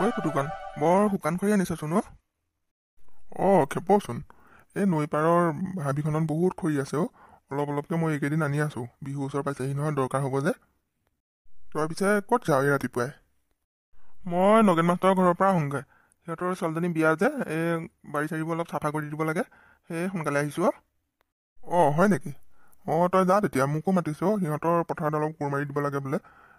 হয় ফুটুকন বৰ শুকান কৰি আনিছাচোন অ খেপচোন এই নৈ পাৰৰ হাবিখনত বহুত খৰি আছে অ অলপ অলপকৈ মই এইকেইদিন আনি আছোঁ বিহু ওচৰ পাইছেহি নহয় দৰকাৰ হ'ব যে তই পিছে ক'ত যাওঁ এই ৰাতিপুৱাই মই নগেন মাষ্টৰৰ ঘৰৰ পৰা আহোঁগৈ সিহঁতৰ ছোৱালীজনী বিয়া যে এই বাৰী চাৰিবোৰ অলপ চাফা কৰি দিব লাগে সেয়ে সোনকালে আহিছোঁ অ অ হয় নেকি অ তই যা তেতিয়া মোকো মাতিছ সিহঁতৰ পথাৰত অলপ কোৰ মাৰি দিব লাগে বোলে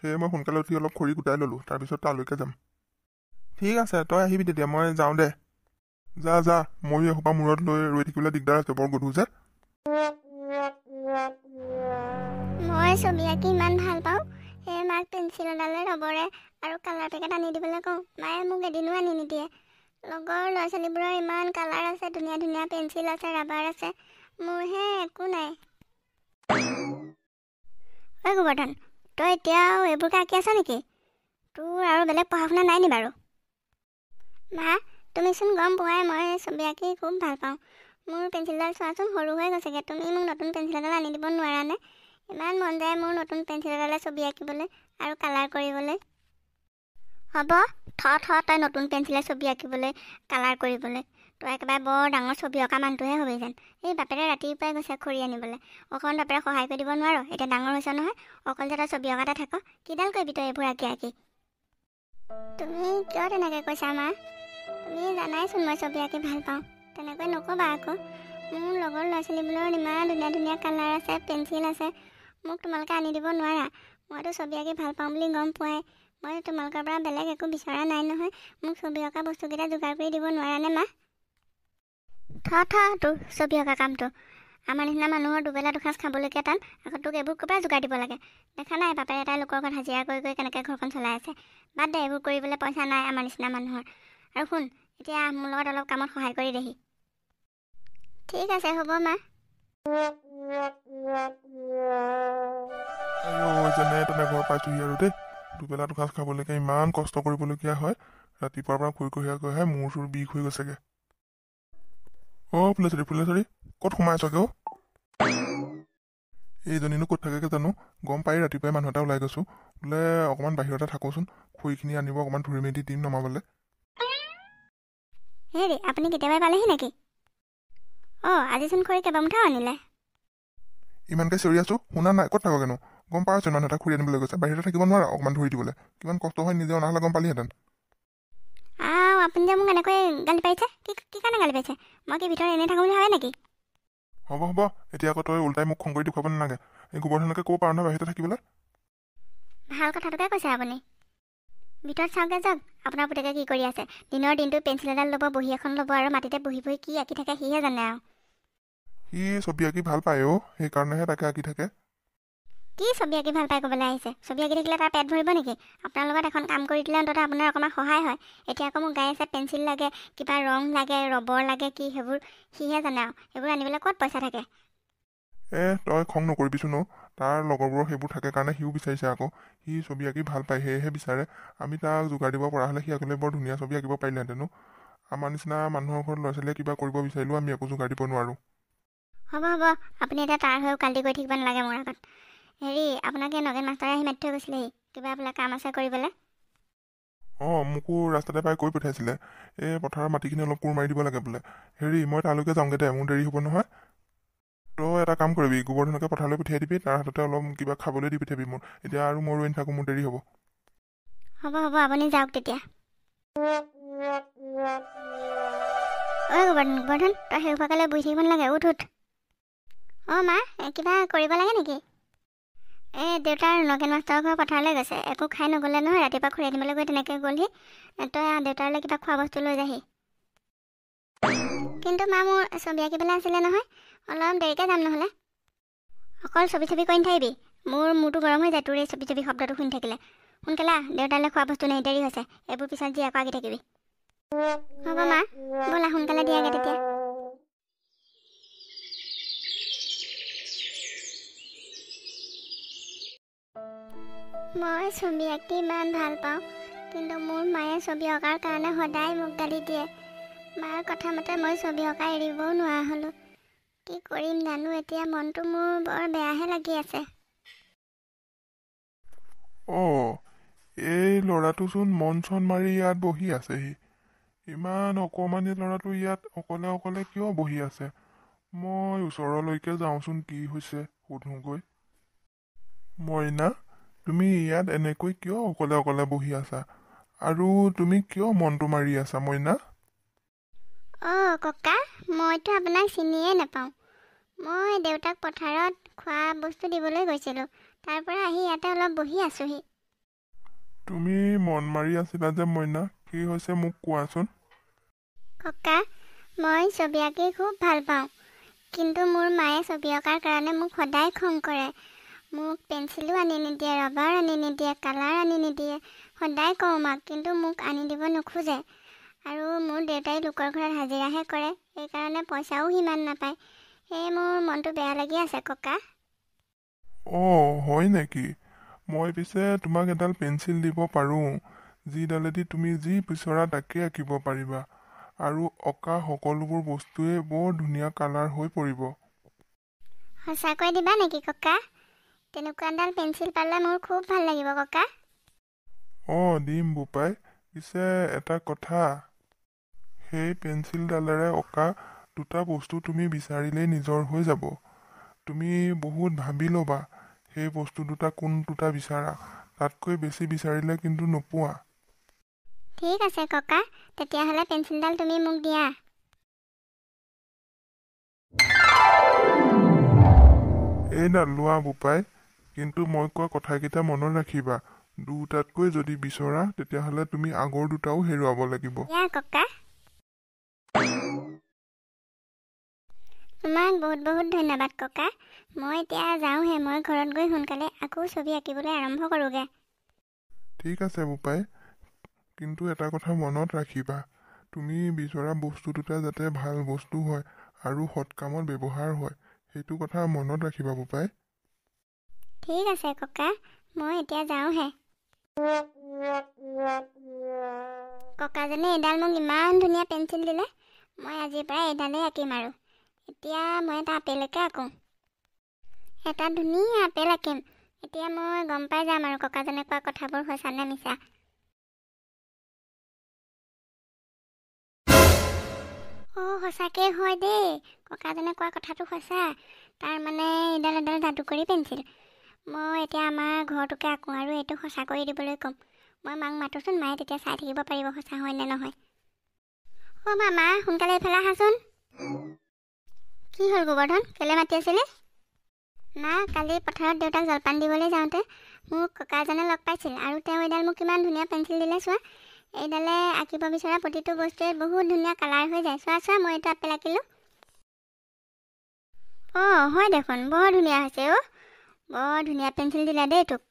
সেয়ে মই সোনকালে উঠি অলপ খৰি গোটাই ল'লোঁ তাৰপিছত তালৈকে যাম ঠিক আছে তই আহিবি তেতিয়া মই যাওঁ দে যা যা মই এসোপা মূৰত লৈ ৰৈ থাকিবলৈ দিগদাৰ আছে বৰ গধুৰ যে মই ছবি আঁকি ইমান ভাল পাওঁ সেয়ে মাক পেঞ্চিল এডালে ৰবৰে আৰু কালাৰ পেকেট আনি দিবলৈ কওঁ মায়ে মোক এদিনো আনি নিদিয়ে লগৰ ল'ৰা ছোৱালীবোৰৰ ইমান কালাৰ আছে ধুনীয়া ধুনীয়া পেঞ্চিল আছে ৰাবাৰ আছে মোৰহে একো নাই ঐ গোবৰ্ধন তই এতিয়া এইবোৰকে আঁকি আছ নেকি তোৰ আৰু বেলেগ পঢ়া শুনা নাই নি বাৰু মা তুমিচোন গম পোৱাই মই ছবি আঁকি খুব ভাল পাওঁ মোৰ পেঞ্চিলডাল চোৱাচোন সৰু হৈ গৈছেগৈ তুমি মোক নতুন পেঞ্চিল এডাল আনি দিব নোৱাৰানে ইমান মন যায় মোৰ নতুন পেঞ্চিল এডালে ছবি আঁকিবলৈ আৰু কালাৰ কৰিবলৈ হ'ব থ থ তই নতুন পেঞ্চিলে ছবি আঁকিবলৈ কালাৰ কৰিবলৈ তই একেবাৰে বৰ ডাঙৰ ছবি অঁকা মানুহটোহে হ'বি যেন এই বাপেৰে ৰাতিপুৱাই গৈছে খৰি আনিবলৈ অকণ বাপেৰে সহায় কৰি দিব নোৱাৰ এতিয়া ডাঙৰ হৈছে নহয় অকল যে তই ছবি অঁকাতে থাক কিডাল কৰিবি তই এইবোৰ আঁকি আঁকি তুমি কিয় তেনেকৈ কৈছা মা তুমি জানাই মই ছবি আঁকি ভাল পাওঁ তেনেকৈ নক'বা আকৌ মোৰ লগৰ ল'ৰা ছোৱালীবোৰৰ ইমান ধুনীয়া ধুনীয়া কালাৰ আছে পেঞ্চিল আছে মোক তোমালোকে আনি দিব নোৱাৰা মইতো ছবি আঁকি ভাল পাওঁ বুলি গম পোৱাই মই তোমালোকৰ পৰা বেলেগ একো বিচৰা নাই নহয় মোক ছবি অঁকা বস্তুকেইটা যোগাৰ কৰি দিব নোৱাৰানে মা থ তোৰ ছবি অঁকা কামটো আমাৰ নিচিনা মানুহৰ দুবেলা দুসাঁজ খাবলৈকে টান আকৌ তোক এইবোৰ ক'ৰপৰা যোগাৰ দিব লাগে দেখা নাই বাপেৰ এটাই লোকৰ ঘৰত হাজিৰা কৰি কৰি কেনেকৈ ঘৰখন চলাই আছে বাদ দে এইবোৰ কৰিবলৈ পইচা নাই আমাৰ নিচিনা মানুহৰ আৰু শুন এতিয়া মোৰ লগত অলপ কামত সহায় কৰি দেহি ঠিক আছে হ'ব মা ক'ত থাকেগে জানো গম পাই ৰাতিপুৱাই মানুহ এটা ওলাই গৈছো বোলে অকমান বাহিৰতে থাকোচোন খৰিখিনি আনিব অকমান ধুৰি মেলি দিম নমাবলৈ হেৰি আপুনি কেতিয়াবাই পালেহি নেকি অ আজিচোন খৰি কেইবা মুঠা আনিলে ইমানকৈ চিঞৰি আছো শুনা নাই ক'ত থাকো গম পাইছোঁ মানুহ এটা খুৰি আনিবলৈ গৈছে বাহিৰতে থাকিব নোৱাৰা অকণমান ধৰি দিবলৈ কিমান কষ্ট হয় নিজে অনা হ'লে গম পালিহেঁতেন আও আপুনি যে মোক এনেকৈ গালি পাৰিছে কি কি কাৰণে গালি পাৰিছে মই কি ভিতৰত এনেই থাকোঁ বুলি হয় নেকি হ'ব হ'ব এতিয়া আকৌ তই ওলটাই মোক খং কৰি দেখুৱাব নালাগে এই গোবৰ ধনকে ক'ব পাৰ নহয় বাহিৰতে থাকিবলৈ ভাল কথাটোকে কৈছে আপুনি ভিতৰত চাওঁগে যাওক আপোনাৰ পুতেকে কি কৰি আছে দিনৰ দিনটো পেঞ্চিল এডাল ল'ব বহী এখন ল'ব আৰু মাটিতে বহি বহি কি আঁকি থাকে সিহে জানে আৰু সি ছবি আঁকি ভাল পায় অ' সেইকাৰণেহে তাকে আঁকি থাকে কি ছবি আঁকি ভাল পায় ক'বলৈ আহিছে ছবি আঁকি থাকিলে তাৰ পেট ভৰিব নেকি আপোনাৰ লগত এখন কাম কৰি দিলে অন্তত আপোনাৰ অকণমান সহায় হয় এতিয়া আকৌ মোক গাই আছে পেঞ্চিল লাগে কিবা ৰং লাগে ৰবৰ লাগে কি সেইবোৰ সিহে জানে আৰু সেইবোৰ আনিবলৈ ক'ত পইচা থাকে এ তই খং নকৰিবিচোন তাৰ লগৰবোৰৰ সেইবোৰ থাকে কাৰণে সিও বিচাৰিছে আকৌ সি ছবি আঁকি ভাল পায় সেয়েহে বিচাৰে আমি তাক যোগাৰ দিব পৰা হ'লে সি আঁকিলে বৰ ধুনীয়া ছবি আঁকিব পাৰিলেহেঁতেনো আমাৰ নিচিনা মানুহৰ ঘৰত ল'ৰা ছোৱালীয়ে কিবা কৰিব বিচাৰিলেও আমি একো যোগাৰ দিব নোৱাৰোঁ হ'ব হ'ব আপুনি এতিয়া তাৰ হৈও কালি গৈ থাকিব নালাগে মোৰ আগত হেৰি আপোনাক এই নগেন মাষ্টাৰে আহি মাতি থৈ গৈছিলেহি কিবা বোলে কাম আছে কৰিবলৈ অঁ মোকো ৰাস্তাতে পাই কৈ পঠাইছিলে এই পথাৰৰ মাটিখিনি অলপ কোৰ মাৰি দিব লাগে বোলে হেৰি মই তালৈকে যাওঁগৈ দে মোৰ দেৰি হ'ব নহয় তই এটা কাম কৰিবি গোবৰ্ধনকে পথাৰলৈ পঠিয়াই দিবি তাৰ হাততে অলপ কিবা খাবলৈ দি পঠিয়াবি মোৰ এতিয়া আৰু মই ৰৈ নাথাকো মোৰ দেৰি হ'ব হ'ব হ'ব আপুনি যাওক তেতিয়া ঐ গোবৰ্ধন গোবৰ্ধন তই সেই উপাকালৈ বুজি থাকিব নালাগে উঠ উঠ অ মা কিবা কৰিব লাগে নেকি এই দেউতাৰ আৰু নগেন মাষ্টৰৰ ঘৰ পথাৰলৈ গৈছে একো খাই নগ'লে নহয় ৰাতিপুৱা খুৰিয়াই দিবলৈ গৈ তেনেকৈ গ'লহি তই দেউতালৈ কিবা খোৱা বস্তু লৈ যাহি কিন্তু মা মোৰ ছবি আঁকিবলৈ আছিলে নহয় অলপ দেৰিকৈ যাম নহ'লে অকল ছবি চবি কৰি নাথাকিবি মোৰ মূৰটো গৰম হৈ যায় তোৰ এই ছবি চবি শব্দটো শুনি থাকিলে সোনকালে দেউতালে খোৱা বস্তু নাই দেৰি হৈছে এইবোৰ পিছত যি আকৌ আঁকি থাকিবি হ'ব মা ব'লা সোনকালে দিয়াগৈ তেতিয়া মই ছবি আঁকি ইমান ভাল পাওঁ কিন্তু মোৰ মায়ে ছবি অঁকাৰ কাৰণে সদায় মোক গালি দিয়ে মাৰ কথামতে মই ছবি অঁকা এৰিবও নোৱাৰা হ'লোঁ কি কৰিম জানো এতিয়া মনটো মোৰ বৰ বেয়াহে লাগি আছে অঁ এই ল'ৰাটোচোন মন চন মাৰি ইয়াত বহি আছেহি ইমান অকণমানি ল'ৰাটো ইয়াত অকলে অকলে কিয় বহি আছে মই ওচৰলৈকে যাওঁচোন কি হৈছে সোধোগৈ মইনা তুমি ইয়াত এনেকৈ কিয় অকলে অকলে বহি আছা আৰু তুমি কিয় মনটো মাৰি আছা মইনা অঁ ককা মইতো আপোনাক চিনিয়ে নাপাওঁ মই দেউতাক পথাৰত খোৱা বস্তু দিবলৈ গৈছিলোঁ তাৰ পৰা আহি ইয়াতে অলপ বহি আছোহি তুমি মন মাৰি আছিলা যে মইনা কি হৈছে মোক কোৱাচোন ককা মই ছবি আঁকি খুব ভাল পাওঁ কিন্তু মোৰ মায়ে ছবি অঁকাৰ কাৰণে মোক সদায় খং কৰে মোক পেঞ্চিলো আনি নিদিয়ে ৰবাৰ আনি নিদিয়ে কালাৰ আনি নিদিয়ে সদায় কওঁ মাক কিন্তু মোক আনি দিব নোখোজে আৰু মোৰ দেউতাই লোকৰ ঘৰত হাজিৰাহে কৰে সেইকাৰণে পইচাও সিমান নাপায় সেয়ে মোৰ মনটো বেয়া লাগি আছে ককা অঁ হয় নেকি মই পিছে তোমাক এডাল পেঞ্চিল দিব পাৰোঁ যিডালেদি তুমি যি বিচৰা তাকে আঁকিব পাৰিবা আৰু অঁকা সকলোবোৰ বস্তুৱে বৰ ধুনীয়া কালাৰ হৈ পৰিব সঁচাকৈ দিবা নেকি ককা তেনেকুৱা এডাল পেঞ্চিল পালে মোৰ খুব ভাল লাগিব ককা অঁ দিম বোপাই পিছে এটা কথা সেই পেঞ্চিলডালেৰে অঁকা দুটা বস্তু তুমি বিচাৰিলেই নিজৰ হৈ যাব তুমি বহুত ভাবি ল'বা সেই বস্তু দুটা কোন দুটা বিচাৰা তাতকৈ বেছি বিচাৰিলে কিন্তু নোপোৱা ঠিক আছে ককা তেতিয়াহ'লে পেঞ্চিলডাল তুমি মোক দিয়া এইডাল লোৱা বোপাই কিন্তু মই কোৱা কথাকেইটা মনত ৰাখিবা দুটাতকৈ যদি বিচৰা তেতিয়াহ'লে তুমি আগৰ দুটাও হেৰুৱাব লাগিব ককা মাক বহুত বহুত ধন্যবাদ ককা মই এতিয়া যাওঁহে মই ঘৰত গৈ সোনকালে আকৌ ছবি আঁকিবলৈ আৰম্ভ কৰোঁগৈ ঠিক আছে বোপাই কিন্তু এটা কথা মনত ৰাখিবা তুমি বিচৰা বস্তু দুটা যাতে ভাল বস্তু হয় আৰু সৎকামত ব্যৱহাৰ হয় সেইটো কথা মনত ৰাখিবা বোপাই ঠিক আছে ককা মই এতিয়া যাওঁহে ককাজনে এডাল মোক ইমান ধুনীয়া পেঞ্চিল দিলে মই আজিৰ পৰা এইডালেই আঁকিম আৰু এতিয়া মই এটা আপেলকে আঁকো এটা ধুনীয়া আপেল আঁকিম এতিয়া মই গম পাই যাম আৰু ককাজনে কোৱা কথাবোৰ সঁচা নে মিছা অঁ সঁচাকৈ হয় দেই ককাজনে কোৱা কথাটো সঁচা তাৰ মানে এডাল এডাল যাদু কৰি পেঞ্চিল মই এতিয়া আমাৰ ঘৰটোকে আঁকো আৰু এইটো সঁচা কৰি দিবলৈ ক'ম মই মাক মাতোচোন মায়ে তেতিয়া চাই থাকিব পাৰিব সঁচা হয় নে নহয় অ মামা সোনকালে এফালে আহাচোন কি হ'ল গোবৰ্ধন কেলৈ মাতি আছিলে না কালি পথাৰত দেউতাক জলপান দিবলৈ যাওঁতে মোক ককাজনে লগ পাইছিল আৰু তেওঁ এইডাল মোক কিমান ধুনীয়া পেঞ্চিল দিলে চোৱা এইডালে আঁকিব বিচৰা প্ৰতিটো বস্তুৱে বহুত ধুনীয়া কালাৰ হৈ যায় চোৱা চোৱা মই এইটো আপেল আঁকিলোঁ অঁ হয় দেখোন বৰ ধুনীয়া হৈছে অ' বৰ ধুনীয়া পেঞ্চিল দিলা দেই তোক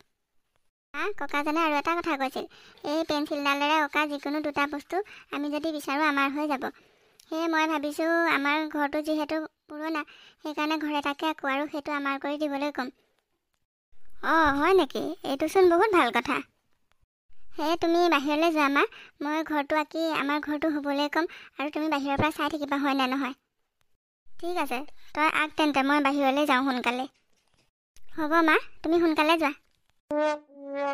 হা ককাজনে আৰু এটা কথা কৈছিল এই পেঞ্চিলডালেৰে অঁকা যিকোনো দুটা বস্তু আমি যদি বিচাৰোঁ আমাৰ হৈ যাব সেয়ে মই ভাবিছোঁ আমাৰ ঘৰটো যিহেতু পুৰণা সেইকাৰণে ঘৰে তাকে আঁকো আৰু সেইটো আমাৰ কৰি দিবলৈ ক'ম অঁ হয় নেকি এইটোচোন বহুত ভাল কথা সেয়ে তুমি বাহিৰলৈ যোৱা মা মই ঘৰটো আঁকি আমাৰ ঘৰটো হ'বলৈ ক'ম আৰু তুমি বাহিৰৰ পৰা চাই থাকিবা হয় নে নহয় ঠিক আছে তই আগ তেন্তে মই বাহিৰলৈ যাওঁ সোনকালে হ'ব মা তুমি সোনকালে যোৱা ঘৰটো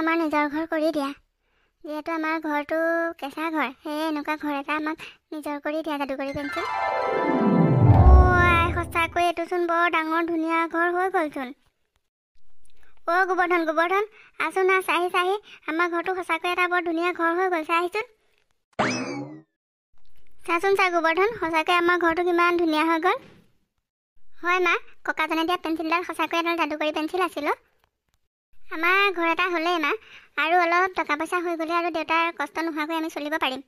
আমাৰ নিজৰ ঘৰ কৰি দিয়া যিহেতু আমাৰ ঘৰটো কেঁচা ঘৰ সেয়ে এনেকুৱা ঘৰ এটা আমাক নিজৰ কৰি দিয়া যাদুকৰী পেঞ্চিল ঐ সঁচাকৈ এইটোচোন বৰ ডাঙৰ ধুনীয়া ঘৰ হৈ গ'লচোন অ' গোবৰ্ধন গোবৰ্ধন আছোঁ না চাহি চাহি আমাৰ ঘৰটো সঁচাকৈ এটা বৰ ধুনীয়া ঘৰ হৈ গ'ল চাহিচোন চাচোন চা গোবৰ্ধন সঁচাকৈ আমাৰ ঘৰটো কিমান ধুনীয়া হৈ গ'ল হয় মা ককাজনে দিয়া পেঞ্চিলডাল সঁচাকৈ এডাল যাদুকৰী পেঞ্চিল আছিল আমাৰ ঘৰ এটা হ'লেই মা আৰু অলপ টকা পইচা হৈ গ'লে আৰু দেউতাৰ কষ্ট নোহোৱাকৈ আমি চলিব পাৰিম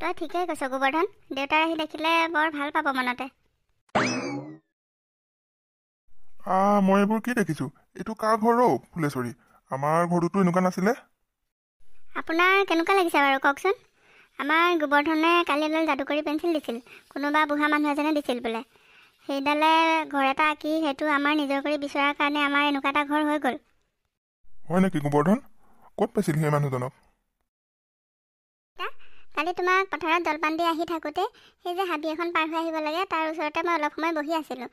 তই ঠিকেই কৈছ গোবৰ্ধন দেউতাৰ আহি দেখিলে বৰ ভাল পাব মনতে মই এইবোৰ কি দেখিছোঁ এইটো কাৰ ঘৰ অ' ফুলেশ্বৰী আমাৰ ঘৰটোতো এনেকুৱা নাছিলে আপোনাৰ কেনেকুৱা লাগিছে বাৰু কওকচোন আমাৰ গোবৰ্ধনে কালি এডাল যাদুকৰী পেঞ্চিল দিছিল কোনোবা বুঢ়া মানুহ এজনে দিছিল বোলে সেইডালে ঘৰ এটা আঁকি সেইটো আমাৰ নিজৰ কৰি বিচৰাৰ কাৰণে আমাৰ এনেকুৱা এটা ঘৰ হৈ গ'ল হয় নেকি গোবৰ্ধন ক'ত পাইছিল সেই মানুহজনক কালি তোমাক পথাৰত জলপান দি আহি থাকোঁতে সেই যে হাবি এখন পাৰ হৈ আহিব লাগে তাৰ ওচৰতে মই অলপ সময় বহি আছিলোঁ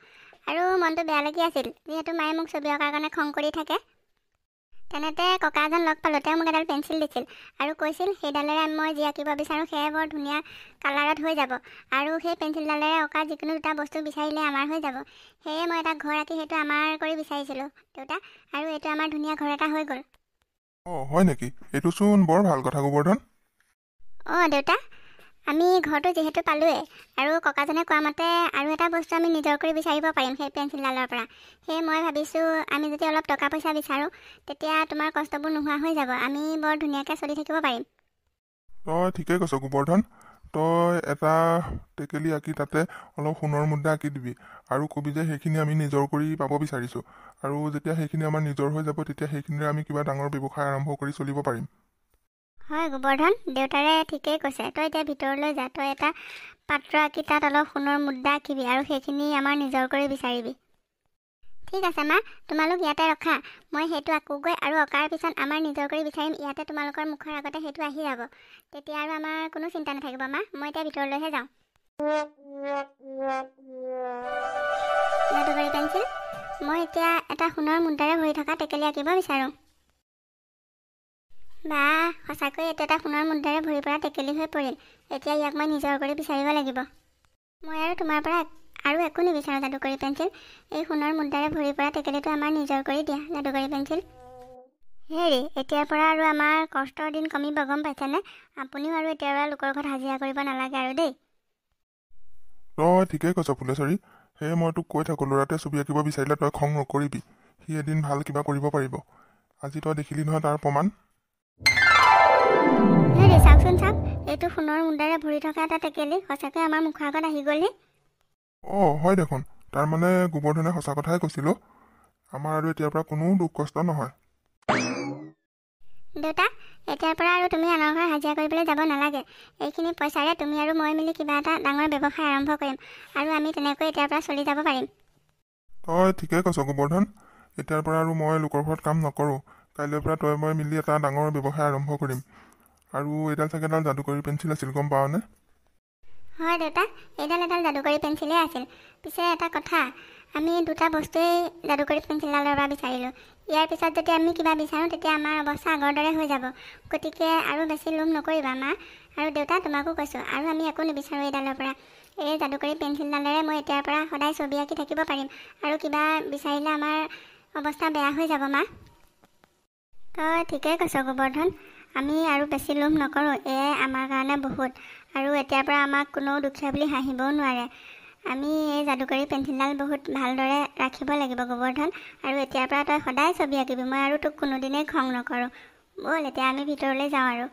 আৰু মনটো বেয়া লাগি আছিল যিহেতু মায়ে মোক ছবি অঁকাৰ কাৰণে খং কৰি থাকে তেনেতে ককা এজন লগ পালোঁ তেওঁ মোক এডাল পেঞ্চিল দিছিল আৰু কৈছিল সেইডালেৰে মই যি আঁকিব বিচাৰোঁ সেয়ে বৰ ধুনীয়া কালাৰত হৈ যাব আৰু সেই পেঞ্চিলডালেৰে অঁকা যিকোনো দুটা বস্তু বিচাৰিলে আমাৰ হৈ যাব সেয়ে মই এটা ঘৰ আঁকি সেইটো আমাৰ কৰি বিচাৰিছিলোঁ দেউতা আৰু এইটো আমাৰ ধুনীয়া ঘৰ এটা হৈ গ'ল অঁ হয় নেকি এইটোচোন বৰ ভাল কথা গোবৰ্ধন অঁ দেউতা আমি ঘৰটো যিহেতু পালোৱে আৰু ককাজনে কোৱা মতে আৰু এটা বস্তু আমি নিজৰ কৰি বিচাৰিব পাৰিম সেই পেঞ্চিলডালৰ পৰা সেয়ে মই ভাবিছোঁ আমি যদি অলপ টকা পইচা বিচাৰোঁ তেতিয়া তোমাৰ কষ্টবোৰ নোহোৱা হৈ যাব আমি বৰ ধুনীয়াকৈ চলি থাকিব পাৰিম অঁ ঠিকেই কৈছ গোবৰ্ধন তই এটা টেকেলি আঁকি তাতে অলপ সোণৰ মুদ্ৰা আঁকি দিবি আৰু ক'বি যে সেইখিনি আমি নিজৰ কৰি পাব বিচাৰিছোঁ আৰু যেতিয়া সেইখিনি আমাৰ নিজৰ হৈ যাব তেতিয়া সেইখিনিৰে আমি কিবা ডাঙৰ ব্যৱসায় আৰম্ভ কৰি চলিব পাৰিম হয় গোবৰ্ধন দেউতাৰে ঠিকেই কৈছে তই এতিয়া ভিতৰলৈ যা তই এটা পাত্ৰ আঁকি তাত অলপ সোণৰ মুদ্ৰা আঁকিবি আৰু সেইখিনি আমাৰ নিজৰ কৰি বিচাৰিবি ঠিক আছে মা তোমালোক ইয়াতে ৰখা মই সেইটো আঁকোগৈ আৰু অঁকাৰ পিছত আমাৰ নিজৰ কৰি বিচাৰিম ইয়াতে তোমালোকৰ মুখৰ আগতে সেইটো আহি যাব তেতিয়া আৰু আমাৰ কোনো চিন্তা নাথাকিব মা মই এতিয়া ভিতৰলৈহে যাওঁ মই এতিয়া এটা সোণৰ মুদ্ৰাৰে ভৰি থকা টেকেলি আঁকিব বিচাৰোঁ বা সঁচাকৈ এইটো এটা সোণৰ মুদ্ৰাৰে ভৰি পৰা টেকেলি হৈ পৰিল এতিয়া ইয়াক মই নিজৰ কৰি বিচাৰিব লাগিব মই আৰু তোমাৰ পৰা আৰু একো নিবিচাৰোঁ যাদুকৰী পেঞ্চিল এই সোণৰ মুদ্ৰাৰে ভৰি পৰা টেকেলিটো আমাৰ নিজৰ কৰি দিয়া যাদুকৰী পেঞ্চিল হেৰি এতিয়াৰ পৰা আৰু আমাৰ কষ্টৰ দিন কমিব গম পাইছেনে আপুনিও আৰু এতিয়াৰ পৰা লোকৰ ঘৰত হাজিৰা কৰিব নালাগে আৰু দেই অঁ ঠিকেই কৈছা ফুলেশ্বৰী সেয়ে মই তোক কৈ থাকোঁ ল'ৰাটোৱে ছবি আঁকিব বিচাৰিলে তই খং নকৰিবি সি এদিন ভাল কিবা কৰিব পাৰিব আজি তই দেখিলি নহয় তাৰ প্ৰমাণ হেৰি চাওকচোন চাওক এইটো সোণৰ মুদ্ৰাৰে ভৰি থকা এটা টেকেলি সঁচাকৈ আমাৰ মুখৰ আগত আহি গ'লহি অ হয় দেখোন তাৰমানে গোবৰ্ধনে সঁচা কথাই কৈছিলোঁ আমাৰ আৰু এতিয়াৰ পৰা কোনো দুখ কষ্ট নহয় দেউতা এতিয়াৰ পৰা আৰু তুমি আনৰ ঘৰ হাজিৰা কৰিবলৈ যাব নালাগে এইখিনি পইচাৰে তুমি আৰু মই মিলি কিবা এটা ডাঙৰ ব্যৱসায় আৰম্ভ কৰিম আৰু আমি তেনেকৈ এতিয়াৰ পৰা চলি যাব পাৰিম তই ঠিকেই কৈছ গোবৰ্ধন এতিয়াৰ পৰা আৰু মই লোকৰ ঘৰত কাম নকৰোঁ কাইলৈৰ পৰা তই মই মিলি এটা ডাঙৰ ব্যৱসায় আৰম্ভ কৰিম আৰু এডাল চাগে এডাল যাদুকৰী পেঞ্চিল আছিল গম পাৱনে হয় দেউতা এইডাল এডাল যাদুকৰী পেঞ্চিলেই আছিল পিছে এটা কথা আমি দুটা বস্তুৱেই যাদুকৰী পেঞ্চিলডাল ল'ব বিচাৰিলোঁ ইয়াৰ পিছত যদি আমি কিবা বিচাৰোঁ তেতিয়া আমাৰ অৱস্থা আগৰ দৰে হৈ যাব গতিকে আৰু বেছি লোভ নকৰিবা মা আৰু দেউতা তোমাকো কৈছোঁ আৰু আমি একো নিবিচাৰোঁ এইডালৰ পৰা এই যাদুকৰী পেঞ্চিলডালেৰে মই এতিয়াৰ পৰা সদায় ছবি আঁকি থাকিব পাৰিম আৰু কিবা বিচাৰিলে আমাৰ অৱস্থা বেয়া হৈ যাব মা তই ঠিকেই কৈছ গোবৰ্ধন আমি আৰু বেছি লোভ নকৰোঁ এয়াই আমাৰ কাৰণে বহুত আৰু এতিয়াৰ পৰা আমাক কোনো দুখীয়া বুলি হাঁহিবও নোৱাৰে আমি এই যাদুকৰী পেঞ্চিলডাল বহুত ভালদৰে ৰাখিব লাগিব গোবৰ্ধন আৰু এতিয়াৰ পৰা তই সদায় ছবি আঁকিবি মই আৰু তোক কোনোদিনেই খং নকৰোঁ ব'ল এতিয়া আমি ভিতৰলৈ যাওঁ আৰু